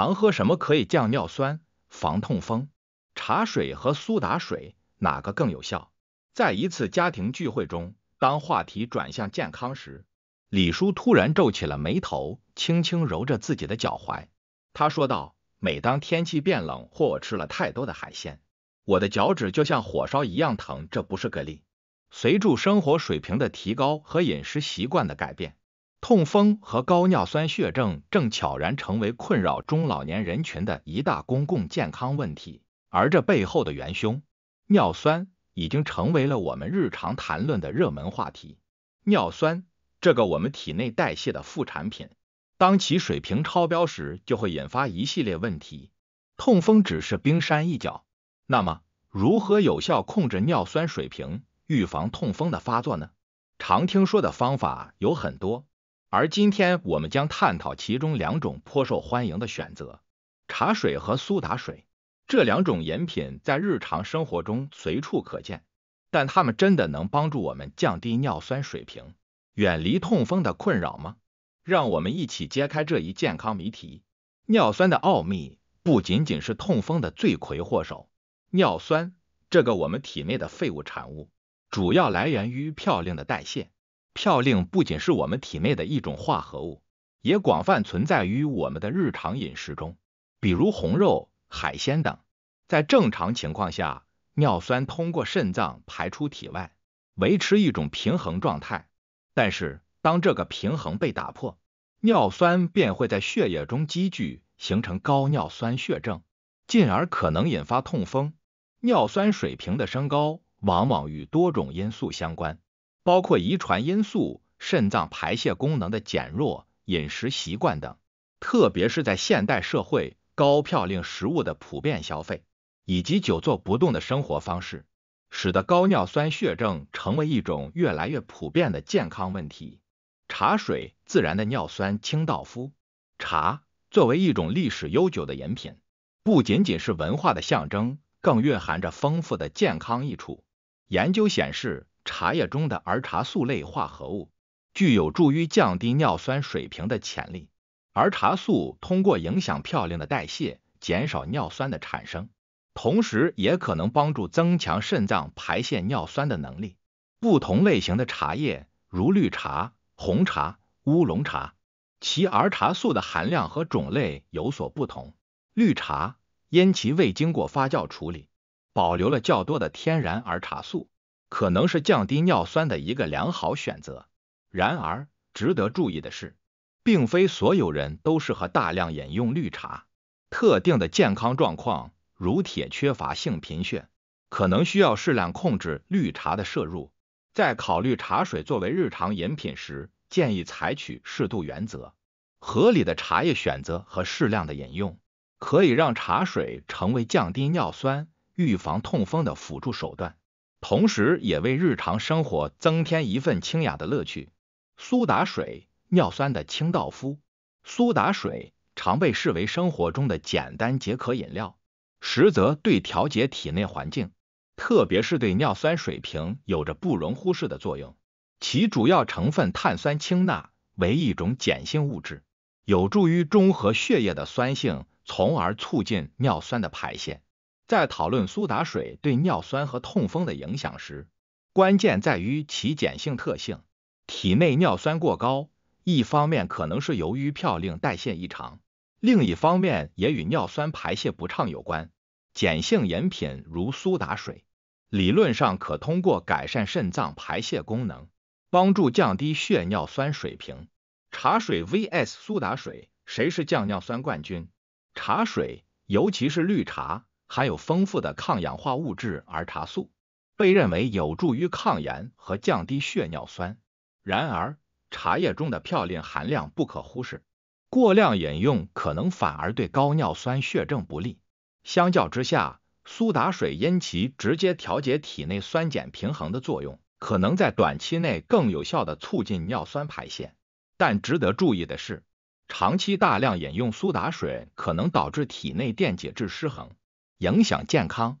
常喝什么可以降尿酸、防痛风？茶水和苏打水哪个更有效？在一次家庭聚会中，当话题转向健康时，李叔突然皱起了眉头，轻轻揉着自己的脚踝。他说道：“每当天气变冷或我吃了太多的海鲜，我的脚趾就像火烧一样疼。这不是个例。随着生活水平的提高和饮食习惯的改变。”痛风和高尿酸血症正悄然成为困扰中老年人群的一大公共健康问题，而这背后的元凶——尿酸，已经成为了我们日常谈论的热门话题。尿酸这个我们体内代谢的副产品，当其水平超标时，就会引发一系列问题。痛风只是冰山一角。那么，如何有效控制尿酸水平，预防痛风的发作呢？常听说的方法有很多。而今天，我们将探讨其中两种颇受欢迎的选择：茶水和苏打水。这两种饮品在日常生活中随处可见，但它们真的能帮助我们降低尿酸水平，远离痛风的困扰吗？让我们一起揭开这一健康谜题。尿酸的奥秘不仅仅是痛风的罪魁祸首。尿酸这个我们体内的废物产物，主要来源于嘌呤的代谢。嘌呤不仅是我们体内的一种化合物，也广泛存在于我们的日常饮食中，比如红肉、海鲜等。在正常情况下，尿酸通过肾脏排出体外，维持一种平衡状态。但是，当这个平衡被打破，尿酸便会在血液中积聚，形成高尿酸血症，进而可能引发痛风。尿酸水平的升高往往与多种因素相关。包括遗传因素、肾脏排泄功能的减弱、饮食习惯等。特别是在现代社会，高嘌呤食物的普遍消费以及久坐不动的生活方式，使得高尿酸血症成为一种越来越普遍的健康问题。茶水自然的尿酸清道夫。茶作为一种历史悠久的饮品，不仅仅是文化的象征，更蕴含着丰富的健康益处。研究显示。茶叶中的儿茶素类化合物具有助于降低尿酸水平的潜力。儿茶素通过影响漂亮的代谢，减少尿酸的产生，同时也可能帮助增强肾脏排泄尿酸的能力。不同类型的茶叶，如绿茶、红茶、乌龙茶，其儿茶素的含量和种类有所不同。绿茶因其未经过发酵处理，保留了较多的天然儿茶素。可能是降低尿酸的一个良好选择。然而，值得注意的是，并非所有人都适合大量饮用绿茶。特定的健康状况，如铁缺乏性贫血，可能需要适量控制绿茶的摄入。在考虑茶水作为日常饮品时，建议采取适度原则。合理的茶叶选择和适量的饮用，可以让茶水成为降低尿酸、预防痛风的辅助手段。同时，也为日常生活增添一份清雅的乐趣。苏打水、尿酸的清道夫。苏打水常被视为生活中的简单解渴饮料，实则对调节体内环境，特别是对尿酸水平有着不容忽视的作用。其主要成分碳酸氢钠为一种碱性物质，有助于中和血液的酸性，从而促进尿酸的排泄。在讨论苏打水对尿酸和痛风的影响时，关键在于其碱性特性。体内尿酸过高，一方面可能是由于嘌呤代谢异常，另一方面也与尿酸排泄不畅有关。碱性饮品如苏打水，理论上可通过改善肾脏排泄功能，帮助降低血尿酸水平。茶水 vs 苏打水，谁是降尿酸冠军？茶水，尤其是绿茶。含有丰富的抗氧化物质儿茶素，被认为有助于抗炎和降低血尿酸。然而，茶叶中的嘌呤含量不可忽视，过量饮用可能反而对高尿酸血症不利。相较之下，苏打水因其直接调节体内酸碱平衡的作用，可能在短期内更有效的促进尿酸排泄。但值得注意的是，长期大量饮用苏打水可能导致体内电解质失衡。影响健康，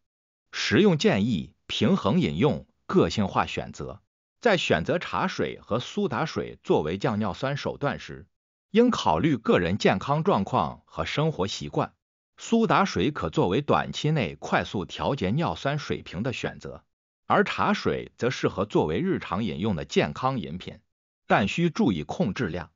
实用建议：平衡饮用，个性化选择。在选择茶水和苏打水作为降尿酸手段时，应考虑个人健康状况和生活习惯。苏打水可作为短期内快速调节尿酸水平的选择，而茶水则适合作为日常饮用的健康饮品，但需注意控制量。